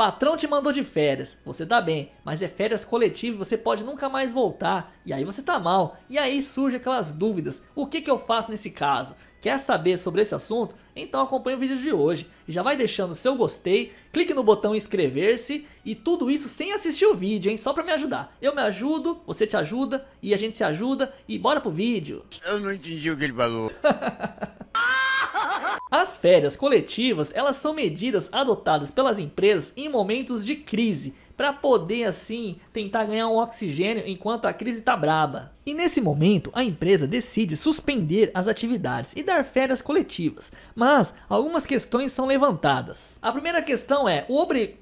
Patrão te mandou de férias, você tá bem, mas é férias coletivas, você pode nunca mais voltar, e aí você tá mal. E aí surge aquelas dúvidas: o que, que eu faço nesse caso? Quer saber sobre esse assunto? Então acompanhe o vídeo de hoje. Já vai deixando o seu gostei, clique no botão inscrever-se e tudo isso sem assistir o vídeo, hein? Só pra me ajudar. Eu me ajudo, você te ajuda e a gente se ajuda e bora pro vídeo. Eu não entendi o que ele falou. As férias coletivas, elas são medidas adotadas pelas empresas em momentos de crise, para poder assim tentar ganhar um oxigênio enquanto a crise tá braba. E nesse momento, a empresa decide suspender as atividades e dar férias coletivas, mas algumas questões são levantadas. A primeira questão é o obri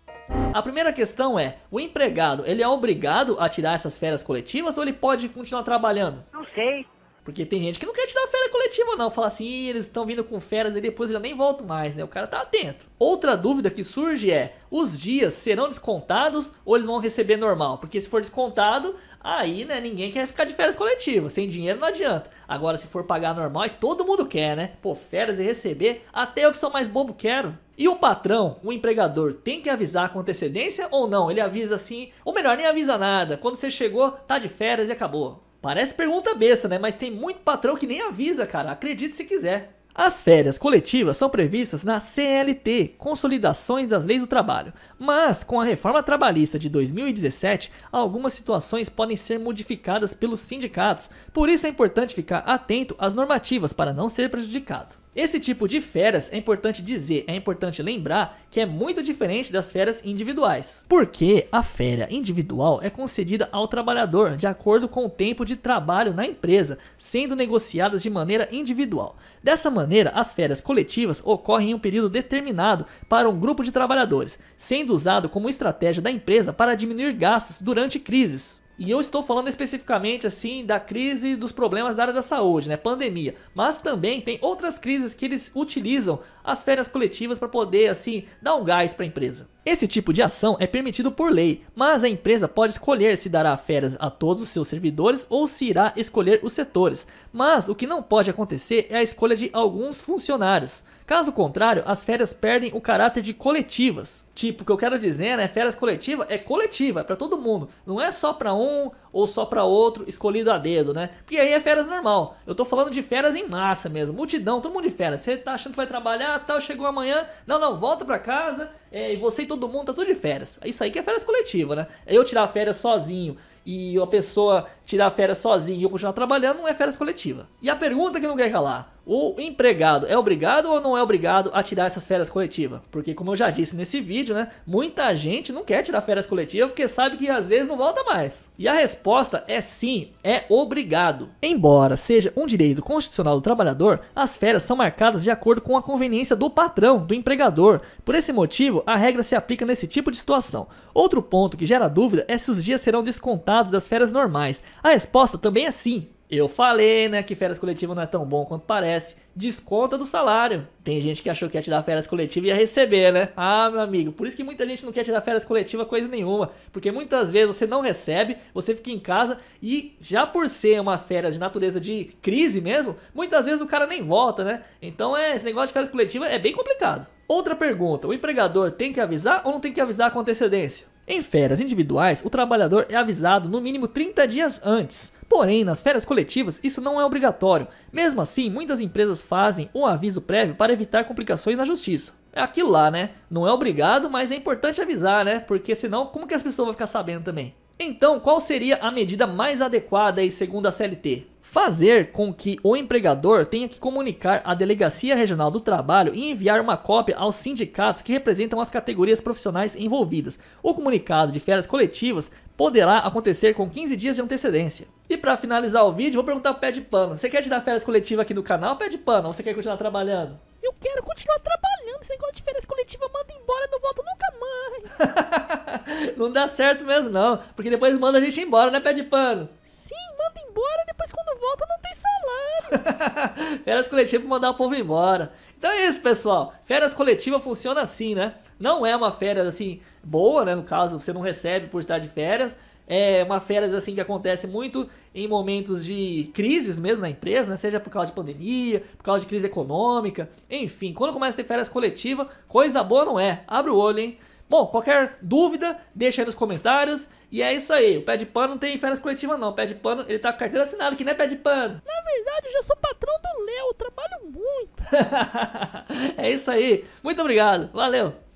a primeira questão é, o empregado, ele é obrigado a tirar essas férias coletivas ou ele pode continuar trabalhando? Não sei. Porque tem gente que não quer te dar férias coletiva, não. Fala assim, eles estão vindo com férias e depois eu nem volto mais, né? O cara tá atento. Outra dúvida que surge é: os dias serão descontados ou eles vão receber normal? Porque se for descontado, aí, né, ninguém quer ficar de férias coletivas. Sem dinheiro não adianta. Agora, se for pagar normal, e todo mundo quer, né? Pô, férias e receber, até eu que sou mais bobo quero. E o patrão, o empregador, tem que avisar com antecedência ou não? Ele avisa assim, ou melhor, nem avisa nada. Quando você chegou, tá de férias e acabou. Parece pergunta besta, né? Mas tem muito patrão que nem avisa, cara. Acredite se quiser. As férias coletivas são previstas na CLT, Consolidações das Leis do Trabalho, mas com a reforma trabalhista de 2017, algumas situações podem ser modificadas pelos sindicatos, por isso é importante ficar atento às normativas para não ser prejudicado. Esse tipo de férias, é importante dizer, é importante lembrar que é muito diferente das férias individuais. Porque a féria individual é concedida ao trabalhador de acordo com o tempo de trabalho na empresa, sendo negociadas de maneira individual. Dessa maneira, as férias coletivas ocorrem em um período determinado para um grupo de trabalhadores, sendo usado como estratégia da empresa para diminuir gastos durante crises. E eu estou falando especificamente assim da crise dos problemas da área da saúde, né? Pandemia. Mas também tem outras crises que eles utilizam as férias coletivas para poder assim dar um gás para a empresa. Esse tipo de ação é permitido por lei, mas a empresa pode escolher se dará férias a todos os seus servidores ou se irá escolher os setores. Mas o que não pode acontecer é a escolha de alguns funcionários. Caso contrário, as férias perdem o caráter de coletivas. Tipo, o que eu quero dizer, né? Férias coletiva é coletiva, é para todo mundo. Não é só para um ou só para outro, escolhido a dedo, né? Porque aí é férias normal. Eu tô falando de férias em massa mesmo, multidão, todo mundo de férias. Você tá achando que vai trabalhar, tal, chegou amanhã, não, não, volta para casa, é, e você e todo mundo tá tudo de férias. É isso aí que é férias coletiva, né? É eu tirar férias sozinho e uma pessoa tirar férias sozinha e eu continuar trabalhando não é férias coletiva. E a pergunta que não quer calar, o empregado é obrigado ou não é obrigado a tirar essas férias coletivas? Porque, como eu já disse nesse vídeo, né? Muita gente não quer tirar férias coletivas porque sabe que às vezes não volta mais. E a resposta é sim, é obrigado. Embora seja um direito constitucional do trabalhador, as férias são marcadas de acordo com a conveniência do patrão, do empregador. Por esse motivo, a regra se aplica nesse tipo de situação. Outro ponto que gera dúvida é se os dias serão descontados das férias normais. A resposta também é sim. Eu falei, né, que férias coletiva não é tão bom quanto parece. Desconta do salário. Tem gente que achou que ia te dar férias coletiva e ia receber, né? Ah, meu amigo, por isso que muita gente não quer te dar férias coletiva coisa nenhuma, porque muitas vezes você não recebe, você fica em casa e já por ser uma férias de natureza de crise mesmo, muitas vezes o cara nem volta, né? Então, é, esse negócio de férias coletiva é bem complicado. Outra pergunta, o empregador tem que avisar ou não tem que avisar com antecedência? Em férias individuais, o trabalhador é avisado no mínimo 30 dias antes. Porém, nas férias coletivas, isso não é obrigatório. Mesmo assim, muitas empresas fazem um aviso prévio para evitar complicações na justiça. É aquilo lá, né? Não é obrigado, mas é importante avisar, né? Porque senão, como que as pessoas vão ficar sabendo também? Então, qual seria a medida mais adequada aí, segundo a CLT? Fazer com que o empregador tenha que comunicar à Delegacia Regional do Trabalho e enviar uma cópia aos sindicatos que representam as categorias profissionais envolvidas. O comunicado de férias coletivas poderá acontecer com 15 dias de antecedência. E para finalizar o vídeo, vou perguntar ao pé de pano. Você quer tirar férias coletiva aqui no canal, pé de pano? Ou você quer continuar trabalhando? quero continuar trabalhando. Esse negócio de férias coletiva manda embora, não volta nunca mais. não dá certo mesmo, não. Porque depois manda a gente embora, né, pé de pano? Sim, manda embora, depois quando volta não tem salário. férias coletivas mandar o povo embora. Então é isso, pessoal. Férias coletivas funciona assim, né? Não é uma férias assim boa, né? No caso, você não recebe por estar de férias, é uma férias assim que acontece muito em momentos de crises mesmo na empresa, né? Seja por causa de pandemia, por causa de crise econômica, enfim. Quando começa a ter férias coletiva, coisa boa não é. Abre o olho, hein? Bom, qualquer dúvida, deixa aí nos comentários. E é isso aí. O pé de pano não tem férias coletivas, não. O pé de pano, ele tá com carteira assinada, que não é pé de pano. Na verdade, eu já sou patrão do Léo, trabalho muito. é isso aí. Muito obrigado. Valeu.